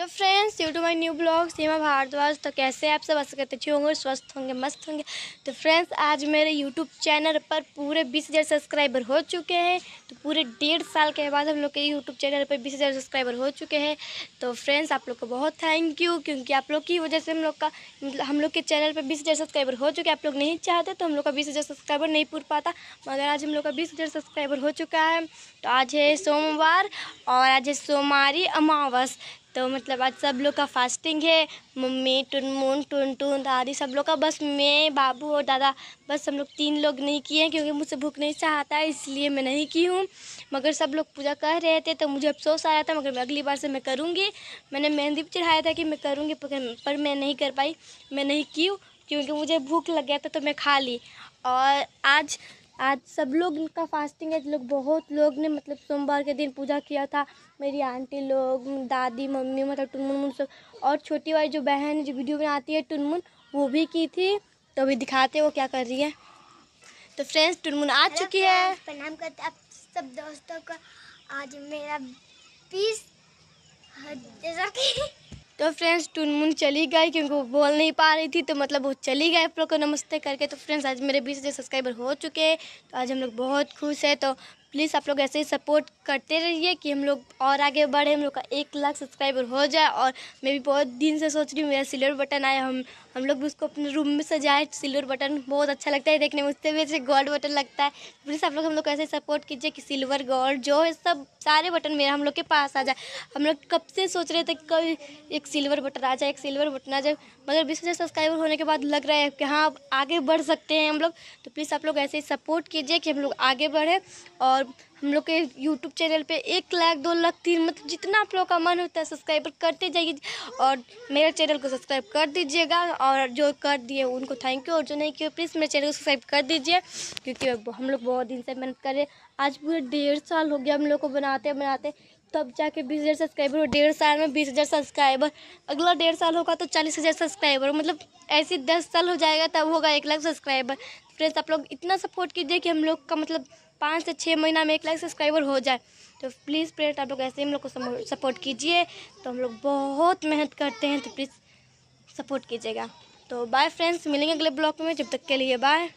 hello friends you to my new blog Seema Bhardwaj तो कैसे आप सब असकत अच्छे होंगे स्वस्थ होंगे मस्त होंगे तो फ्रेंड्स आज मेरे यूट्यूब चैनल पर पूरे बीस हज़ार सब्सक्राइबर हो चुके हैं तो पूरे डेढ़ साल के बाद हम लोग के यूट्यूब चैनल पर बीस हज़ार सब्सक्राइबर हो चुके हैं तो फ्रेंड्स आप लोग को बहुत थैंक यू क्योंकि आप लोग की वजह से हम लोग का हम लोग के चैनल पर बीस हज़ार सब्सक्राइबर हो चुके हैं आप लोग नहीं चाहते तो हम लोग का बीस हज़ार सब्सक्राइबर नहीं पूर पाता मगर आज हम लोग का बीस हज़ार सब्सक्राइबर हो चुका है तो आज है सोमवार और आज है सोमवारी अमावस तो मतलब आज सब लोग का फास्टिंग है मम्मी टुनमुन टुन टुन दादी सब लोग का बस मैं बाबू और दादा बस हम लोग तीन लोग नहीं किए हैं क्योंकि मुझसे भूख नहीं चाहता है इसलिए मैं नहीं की हूँ मगर सब लोग पूजा कर रहे थे तो मुझे अफसोस आ रहा था मगर मैं अगली बार से मैं करूँगी मैंने मेहंदी भी चढ़ाया था कि मैं करूँगी पर मैं नहीं कर पाई मैं नहीं की क्योंकि मुझे भूख लग गया था तो मैं खा ली और आज आज सब लोग इनका फास्टिंग है लोग बहुत लोग ने मतलब सोमवार के दिन पूजा किया था मेरी आंटी लोग दादी मम्मी मतलब टुनमुन सब और छोटी वाली जो बहन जो वीडियो बनाती है टुनमुन वो भी की थी तो अभी दिखाते वो क्या कर रही है तो फ्रेंड्स टुनमुन आ चुकी है प्रणाम करते आप सब दोस्तों का आज मेरा बीस तो फ्रेंड्स टुनमुन चली गई क्योंकि वो बोल नहीं पा रही थी तो मतलब वो चली गए आप लोग को नमस्ते करके तो फ्रेंड्स आज मेरे बीस हज़ार सब्सक्राइबर हो चुके हैं तो आज हम लोग बहुत खुश है तो प्लीज़ आप लोग ऐसे ही सपोर्ट करते रहिए कि हम लोग और आगे बढ़े हम लोग का एक लाख सब्सक्राइबर हो जाए और मैं भी बहुत दिन से सोच रही हूँ मेरा सिल्वर बटन आया हम हम लोग भी उसको अपने रूम में सजाए सिल्वर बटन बहुत अच्छा लगता है देखने में उससे भी अच्छे गोल्ड बटन लगता है प्लीज़ आप लोग हम लोग ऐसे सपोर्ट कीजिए कि सिल्वर गोल्ड जो है सब सारे बटन मेरा हम लोग के पास आ जाए हम लोग कब से सोच रहे थे कि कभी एक सिल्वर बटन आ जाए एक सिल्वर बटन आ जाए मगर बीस हज़ार सब्सक्राइबर होने के बाद लग रहा है कि हाँ आगे बढ़ सकते हैं हम लोग तो प्लीज़ आप लोग ऐसे ही सपोर्ट कीजिए कि हम लोग आगे बढ़ें और मतलब हम लोग के यूट्यूब चैनल पे एक लाख दो लाख तीन मतलब जितना आप लोग का मन होता है सब्सक्राइबर करते जाइए और मेरे चैनल को सब्सक्राइब कर दीजिएगा और जो कर दिए उनको थैंक यू और जो नहीं किए प्लीज़ मेरे चैनल को सब्सक्राइब कर दीजिए क्योंकि हम लोग बहुत दिन से मेहनत कर रहे हैं आज पूरे डेढ़ साल हो गया हम लोग को बनाते बनाते तब जाके बीस हज़ार सब्सक्राइबर हो डेढ़ साल में बीस हज़ार सब्सक्राइबर अगला डेढ़ साल होगा तो चालीस हज़ार सब्सक्राइबर मतलब ऐसे दस साल हो जाएगा तब होगा एक लाख सब्सक्राइबर फ्रेंड्स आप लोग इतना सपोर्ट कीजिए कि हम लोग का मतलब पाँच से छः महीना में एक लाख सब्सक्राइबर हो जाए तो प्लीज़ फ्रेंड आप लोग ऐसे हम लोग को सपोर्ट कीजिए तो हम लोग बहुत मेहनत करते हैं तो प्लीज़ सपोर्ट कीजिएगा तो बाय फ्रेंड्स मिलेंगे अगले ब्लॉग में जब तक के लिए बाय